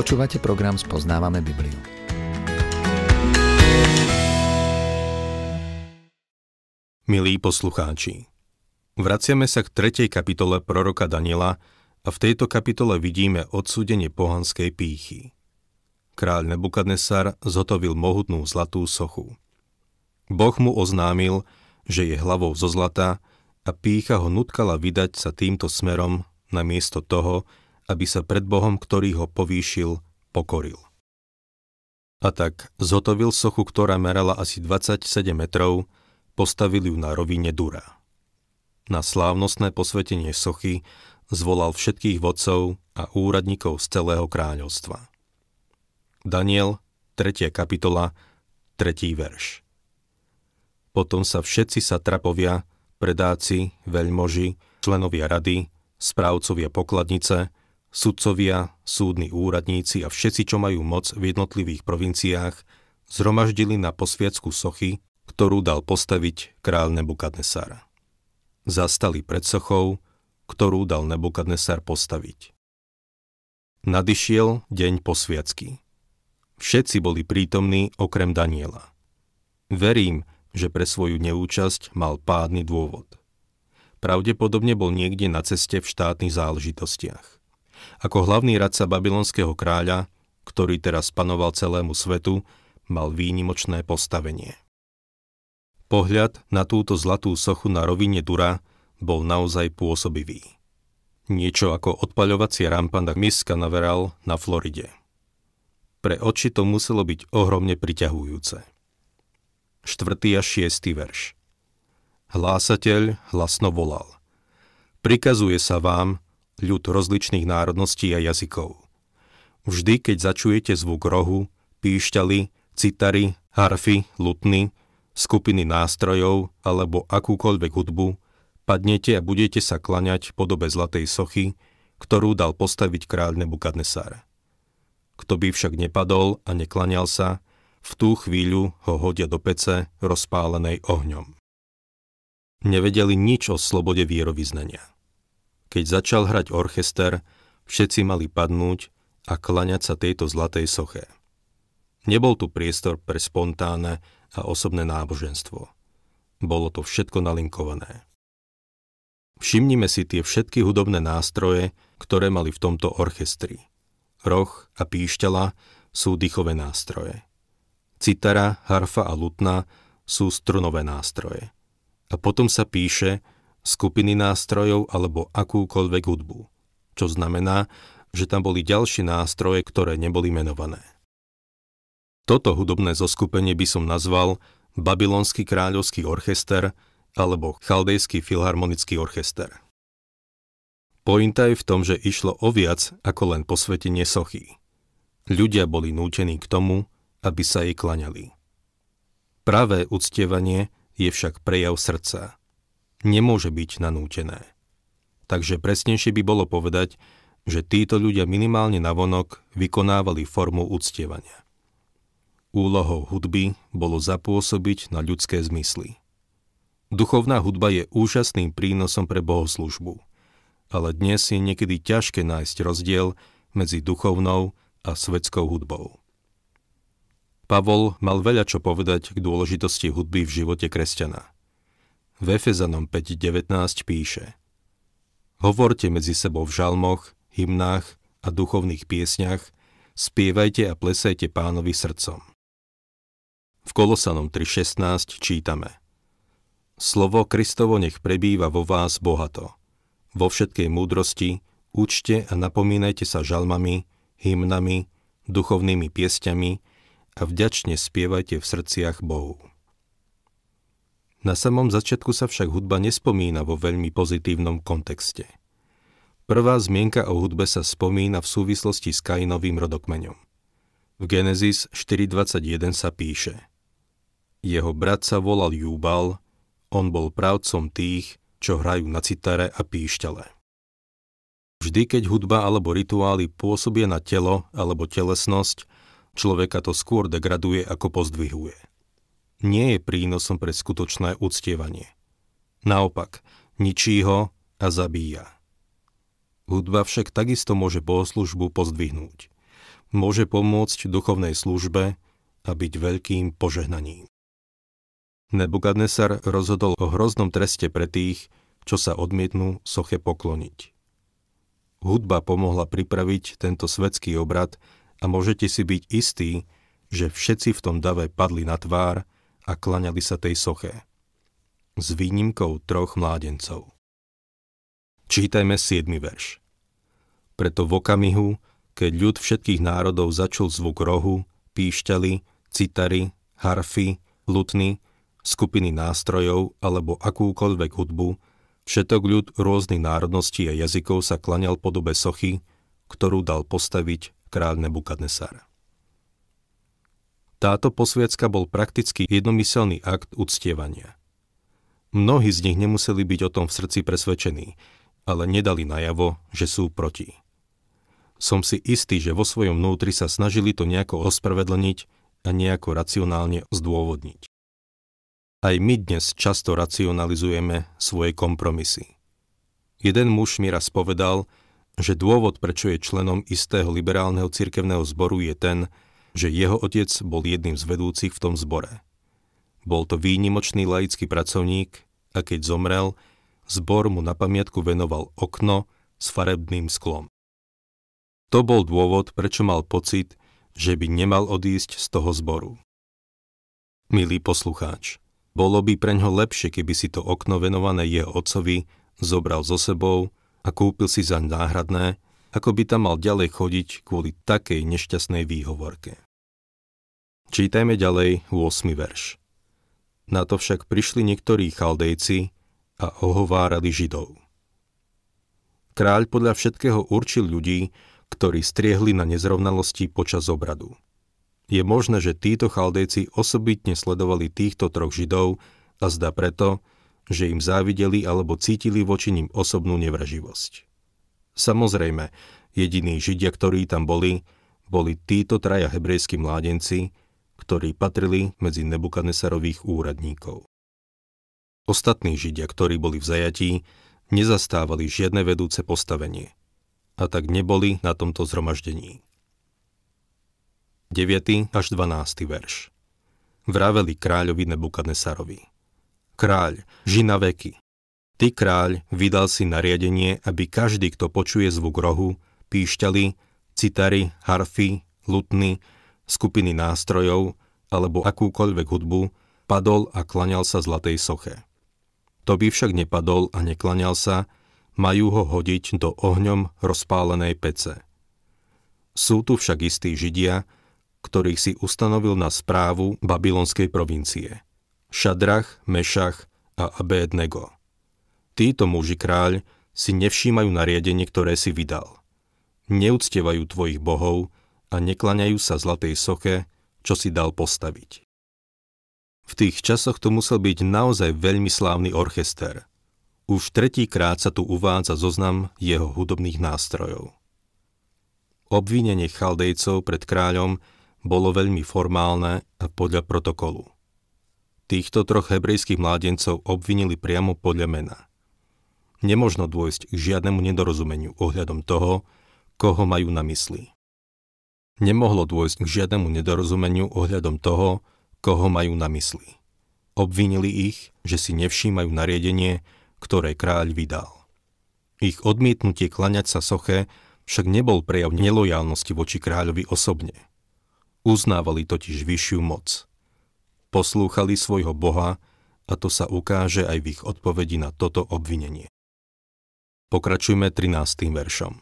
Počúvate program Spoznávame Bibliu. Milí poslucháči, vraciame sa k tretej kapitole proroka Daniela a v tejto kapitole vidíme odsúdenie pohanskej pýchy. Kráľ Nebukadnesar zhotovil mohutnú zlatú sochu. Boh mu oznámil, že je hlavou zo zlata a pícha ho nutkala vydať sa týmto smerom namiesto toho, aby sa pred Bohom, ktorý ho povýšil, pokoril. A tak zhotovil sochu, ktorá merala asi 27 metrov, postavil ju na rovine Dura. Na slávnostné posvetenie sochy zvolal všetkých vodcov a úradníkov z celého kráľovstva. Daniel, 3. kapitola, 3. verš. Potom sa všetci satrapovia, predáci, veľmoži, členovia rady, správcovia pokladnice, Sudcovia, súdni úradníci a všetci, čo majú moc v jednotlivých provinciách, zhromaždili na posviacku sochy, ktorú dal postaviť král Nebukadnesar. Zastali pred sochou, ktorú dal Nebukadnesar postaviť. Nadišiel deň posviacky. Všetci boli prítomní okrem Daniela. Verím, že pre svoju neúčasť mal pádny dôvod. Pravdepodobne bol niekde na ceste v štátnych záležitostiach. Ako hlavný radca babylonského kráľa, ktorý teraz panoval celému svetu, mal výnimočné postavenie. Pohľad na túto zlatú sochu na rovine Dura bol naozaj pôsobivý. Niečo ako odpaľovacie rampa na miska naveral na Floride. Pre oči to muselo byť ohromne priťahujúce. 4. a 6. verš Hlásateľ hlasno volal. Prikazuje sa vám, ľud rozličných národností a jazykov. Vždy, keď začujete zvuk rohu, píšťaly, citary, harfy, lutny, skupiny nástrojov alebo akúkoľvek hudbu, padnete a budete sa klaňať podobe zlatej sochy, ktorú dal postaviť kráľ Nebukadnesár. Kto by však nepadol a neklaňal sa, v tú chvíľu ho hodia do pece rozpálenej ohňom. Nevedeli nič o slobode vierovýznania. Keď začal hrať orchester, všetci mali padnúť a klaňať sa tejto zlatej soche. Nebol tu priestor pre spontánne a osobné náboženstvo. Bolo to všetko nalinkované. Všimnime si tie všetky hudobné nástroje, ktoré mali v tomto orchestri. Roh a píšťala sú dýchové nástroje. Citara, harfa a lutna sú strunové nástroje. A potom sa píše, skupiny nástrojov alebo akúkoľvek hudbu, čo znamená, že tam boli ďalšie nástroje, ktoré neboli menované. Toto hudobné zoskupenie by som nazval Babylonský kráľovský orchester alebo Chaldejský filharmonický orchester. Pointa je v tom, že išlo o viac ako len posvetenie sochy. Ľudia boli nútení k tomu, aby sa jej klaňali. Pravé uctievanie je však prejav srdca – nemôže byť nanútené. Takže presnejšie by bolo povedať, že títo ľudia minimálne navonok vykonávali formu uctievania. Úlohou hudby bolo zapôsobiť na ľudské zmysly. Duchovná hudba je úžasným prínosom pre bohoslužbu, ale dnes je niekedy ťažké nájsť rozdiel medzi duchovnou a svetskou hudbou. Pavol mal veľa čo povedať k dôležitosti hudby v živote kresťana – v Efezanom 5.19 píše Hovorte medzi sebou v žalmoch, hymnách a duchovných piesňach, spievajte a plesajte pánovi srdcom. V Kolosanom 3.16 čítame Slovo Kristovo nech prebýva vo vás bohato. Vo všetkej múdrosti učte a napomínajte sa žalmami, hymnami, duchovnými piesťami a vďačne spievajte v srdciach Bohu. Na samom začiatku sa však hudba nespomína vo veľmi pozitívnom kontexte. Prvá zmienka o hudbe sa spomína v súvislosti s Kainovým rodokmeňom. V Genesis 4.21 sa píše Jeho brat sa volal Júbal, on bol právcom tých, čo hrajú na citare a píšťale. Vždy, keď hudba alebo rituály pôsobia na telo alebo telesnosť, človeka to skôr degraduje ako pozdvihuje – nie je prínosom pre skutočné uctievanie. Naopak, ničí ho a zabíja. Hudba však takisto môže bohoslužbu pozdvihnúť. Môže pomôcť duchovnej službe a byť veľkým požehnaním. Nebukadnesar rozhodol o hroznom treste pre tých, čo sa odmietnú soche pokloniť. Hudba pomohla pripraviť tento svetský obrad a môžete si byť istí, že všetci v tom dave padli na tvár, a klaňali sa tej soche. S výnimkou troch mládencov. Čítajme 7. verš. Preto v okamihu, keď ľud všetkých národov začul zvuk rohu, píšťali, citary, harfy, lutny, skupiny nástrojov alebo akúkoľvek hudbu, všetok ľud rôznych národností a jazykov sa klaňal podobe sochy, ktorú dal postaviť kráľ Nebukadnesar. Táto posviacka bol prakticky jednomyselný akt uctievania. Mnohí z nich nemuseli byť o tom v srdci presvedčení, ale nedali najavo, že sú proti. Som si istý, že vo svojom vnútri sa snažili to nejako ospravedlniť a nejako racionálne zdôvodniť. Aj my dnes často racionalizujeme svoje kompromisy. Jeden muž mi raz povedal, že dôvod, prečo je členom istého liberálneho cirkevného zboru je ten, že jeho otec bol jedným z vedúcich v tom zbore. Bol to výnimočný laický pracovník a keď zomrel, zbor mu na pamiatku venoval okno s farebným sklom. To bol dôvod, prečo mal pocit, že by nemal odísť z toho zboru. Milý poslucháč, bolo by preňho lepšie, keby si to okno venované jeho otcovi zobral so sebou a kúpil si zaň náhradné, ako by tam mal ďalej chodiť kvôli takej nešťastnej výhovorke. Čítajme ďalej 8. verš. Na to však prišli niektorí chaldejci a ohovárali Židov. Kráľ podľa všetkého určil ľudí, ktorí striehli na nezrovnalosti počas obradu. Je možné, že títo chaldejci osobitne sledovali týchto troch Židov a zdá preto, že im závideli alebo cítili voči nim osobnú nevraživosť. Samozrejme, jediní Židia, ktorí tam boli, boli títo traja hebrejskí mládenci, ktorí patrili medzi Nebukadnesarových úradníkov. Ostatní Židia, ktorí boli v zajatí, nezastávali žiadne vedúce postavenie a tak neboli na tomto zhromaždení. 9. až 12. verš Vráveli kráľovi Nebukadnesarovi. Kráľ, žina veky, Ty, kráľ, vydal si nariadenie, aby každý, kto počuje zvuk rohu, píšťaly, citary, harfy, lutny, skupiny nástrojov alebo akúkoľvek hudbu, padol a klaňal sa zlatej soche. To by však nepadol a neklaňal sa, majú ho hodiť do ohňom rozpálenej pece. Sú tu však istí Židia, ktorých si ustanovil na správu babylonskej provincie. Šadrach, Mešach a Abednego. Títo muži kráľ si nevšímajú nariadenie, ktoré si vydal. Neúctievajú tvojich bohov a neklaňajú sa zlatej soche, čo si dal postaviť. V tých časoch to musel byť naozaj veľmi slávny orchester. Už tretíkrát sa tu uvádza zoznam jeho hudobných nástrojov. Obvinenie chaldejcov pred kráľom bolo veľmi formálne a podľa protokolu. Týchto troch hebrejských mládencov obvinili priamo podľa mena – nemožno dôjsť k žiadnemu nedorozumeniu ohľadom toho, koho majú na mysli. Nemohlo dôjsť k žiadnemu nedorozumeniu ohľadom toho, koho majú na mysli. Obvinili ich, že si nevšímajú nariadenie, ktoré kráľ vydal. Ich odmietnutie klaňať sa soche však nebol prejav nelojálnosti voči kráľovi osobne. Uznávali totiž vyššiu moc. Poslúchali svojho Boha a to sa ukáže aj v ich odpovedi na toto obvinenie. Pokračujme 13. veršom.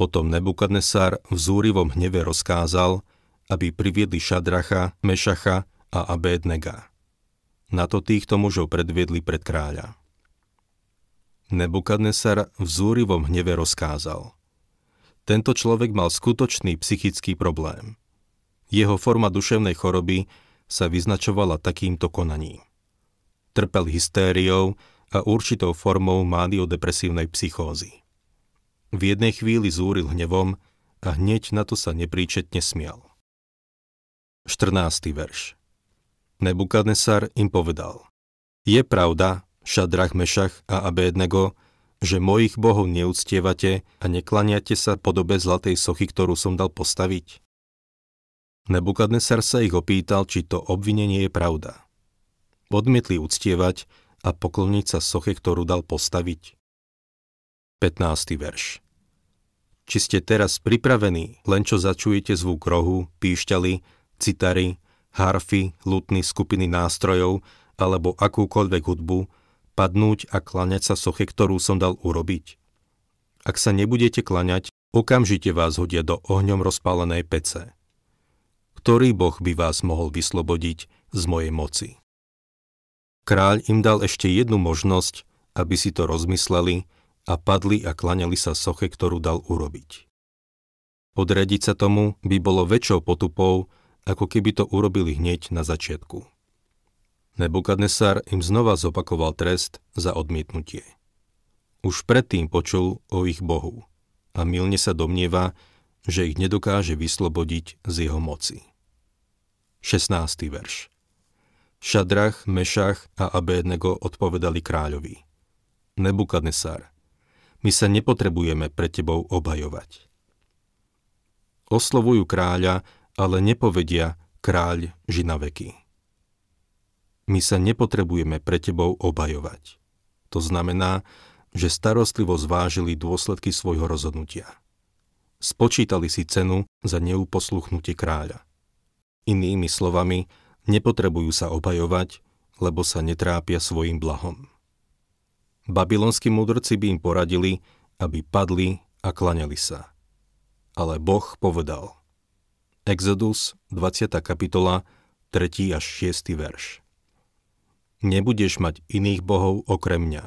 Potom Nebukadnesar v zúrivom hneve rozkázal, aby priviedli Šadracha, Mešacha a Abednega. Na to týchto mužov predviedli pred kráľa. Nebukadnesar v zúrivom hneve rozkázal. Tento človek mal skutočný psychický problém. Jeho forma duševnej choroby sa vyznačovala takýmto konaním. Trpel hystériou, a určitou formou depresívnej psychózy. V jednej chvíli zúril hnevom a hneď na to sa nepríčetne smial. 14. verš Nebukadnesar im povedal Je pravda, Šadrach Mešach a Abednego, že mojich bohov neúctievate a neklaniate sa podobe zlatej sochy, ktorú som dal postaviť? Nebukadnesar sa ich opýtal, či to obvinenie je pravda. Odmietli uctievať, a pokloniť sa soche, ktorú dal postaviť? 15. verš Či ste teraz pripravení, len čo začujete zvuk rohu, píšťaly, citary, harfy, lutny, skupiny nástrojov alebo akúkoľvek hudbu, padnúť a klaňať sa soche, ktorú som dal urobiť? Ak sa nebudete klaňať, okamžite vás hodia do ohňom rozpálenej pece. Ktorý boh by vás mohol vyslobodiť z mojej moci? Kráľ im dal ešte jednu možnosť, aby si to rozmysleli a padli a klaneli sa soche, ktorú dal urobiť. Podrediť sa tomu by bolo väčšou potupou, ako keby to urobili hneď na začiatku. Nebukadnesar im znova zopakoval trest za odmietnutie. Už predtým počul o ich bohu a milne sa domnieva, že ich nedokáže vyslobodiť z jeho moci. 16. verš Šadrach, Mešach a Abednego odpovedali kráľovi. Nebukadnesar, my sa nepotrebujeme pre tebou obhajovať. Oslovujú kráľa, ale nepovedia kráľ veky. My sa nepotrebujeme pre tebou obhajovať. To znamená, že starostlivo zvážili dôsledky svojho rozhodnutia. Spočítali si cenu za neuposluchnutie kráľa. Inými slovami, Nepotrebujú sa opajovať, lebo sa netrápia svojim blahom. Babylonskí mudrci by im poradili, aby padli a klaňali sa. Ale Boh povedal. Exodus, 20. kapitola, 3. až 6. verš. Nebudeš mať iných bohov okrem mňa.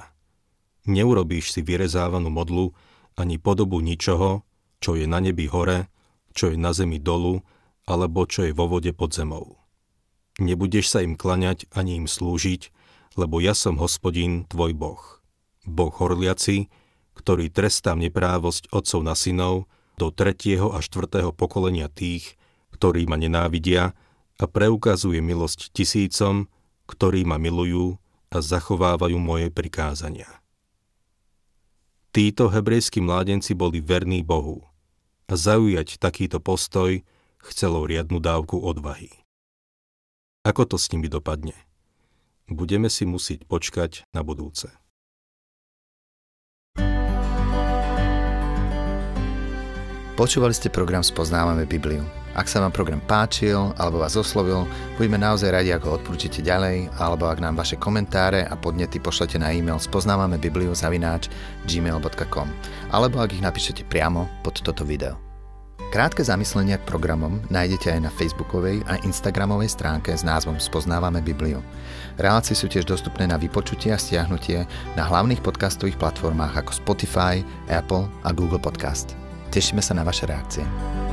Neurobíš si vyrezávanú modlu ani podobu ničoho, čo je na nebi hore, čo je na zemi dolu, alebo čo je vo vode pod zemou. Nebudeš sa im klaňať ani im slúžiť, lebo ja som hospodín, tvoj Boh. Boh horliaci, ktorý trestá neprávosť otcov na synov do tretieho a štvrtého pokolenia tých, ktorí ma nenávidia a preukazuje milosť tisícom, ktorí ma milujú a zachovávajú moje prikázania. Títo hebrejskí mládenci boli verní Bohu a zaujať takýto postoj chcelo riadnu dávku odvahy. Ako to s nimi dopadne? Budeme si musieť počkať na budúce. Počúvali ste program Spoznávame Bibliu. Ak sa vám program páčil alebo vás oslovil, budeme naozaj radi, ak ho odporúčite ďalej, alebo ak nám vaše komentáre a podnety pošlete na e-mail spoznávame zavináč gmail.com alebo ak ich napíšete priamo pod toto video. Krátke zamyslenia k programom nájdete aj na facebookovej a instagramovej stránke s názvom Spoznávame Bibliu. Relácie sú tiež dostupné na vypočutie a stiahnutie na hlavných podcastových platformách ako Spotify, Apple a Google Podcast. Tešíme sa na vaše reakcie.